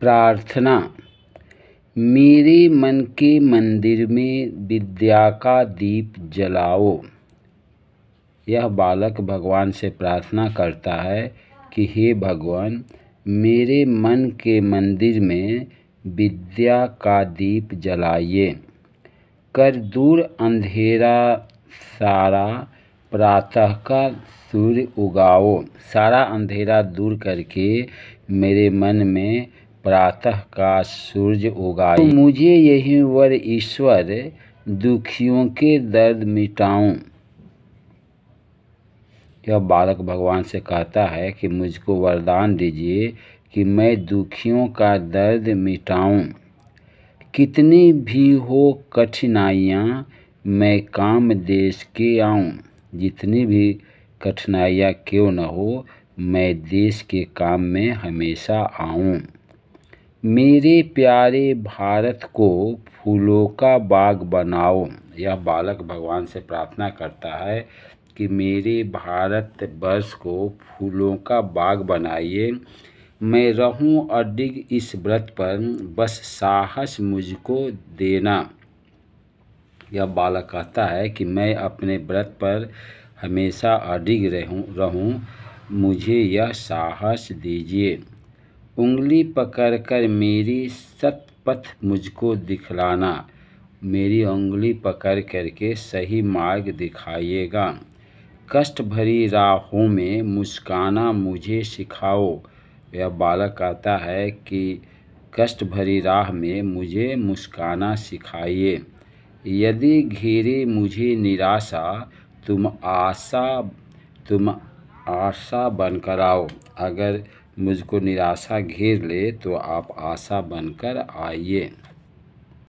प्रार्थना मेरे मन के मंदिर में विद्या का दीप जलाओ यह बालक भगवान से प्रार्थना करता है कि हे भगवान मेरे मन के मंदिर में विद्या का दीप जलाइए कर दूर अंधेरा सारा प्रातः का सूर्य उगाओ सारा अंधेरा दूर करके मेरे मन में प्रातः का सूर्य उगाए तो मुझे यही वर ईश्वर दुखियों के दर्द मिटाऊं यह बालक भगवान से कहता है कि मुझको वरदान दीजिए कि मैं दुखियों का दर्द मिटाऊं कितनी भी हो कठिनाइयाँ मैं काम देश के आऊं जितनी भी कठिनाइयाँ क्यों न हो मैं देश के काम में हमेशा आऊं मेरे प्यारे भारत को फूलों का बाग बनाओ यह बालक भगवान से प्रार्थना करता है कि मेरे भारत वर्ष को फूलों का बाग बनाइए मैं रहूं अडिग इस व्रत पर बस साहस मुझको देना यह बालक कहता है कि मैं अपने व्रत पर हमेशा अडिग रहूं रहूं मुझे यह साहस दीजिए उंगली पकड़कर मेरी सतपथ मुझको दिखलाना मेरी उंगली पकड़ करके सही मार्ग दिखाइएगा कष्ट भरी राहों में मुस्काना मुझे सिखाओ यह बालक कहता है कि कष्ट भरी राह में मुझे मुस्काना सिखाइए यदि घेरे मुझे निराशा तुम आशा तुम आशा बनकर आओ अगर मुझको निराशा घेर ले तो आप आशा बनकर आइए